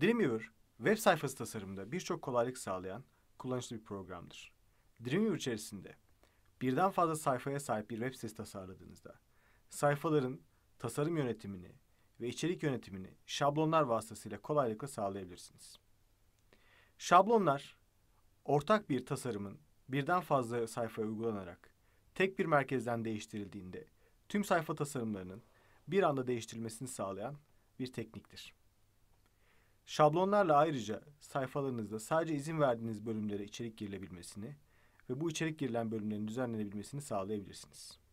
Dreamweaver, web sayfası tasarımında birçok kolaylık sağlayan kullanışlı bir programdır. Dreamweaver içerisinde birden fazla sayfaya sahip bir web sitesi tasarladığınızda sayfaların tasarım yönetimini ve içerik yönetimini şablonlar vasıtasıyla kolaylıkla sağlayabilirsiniz. Şablonlar, ortak bir tasarımın birden fazla sayfaya uygulanarak tek bir merkezden değiştirildiğinde tüm sayfa tasarımlarının bir anda değiştirilmesini sağlayan bir tekniktir. Şablonlarla ayrıca sayfalarınızda sadece izin verdiğiniz bölümlere içerik girilebilmesini ve bu içerik girilen bölümlerin düzenlenebilmesini sağlayabilirsiniz.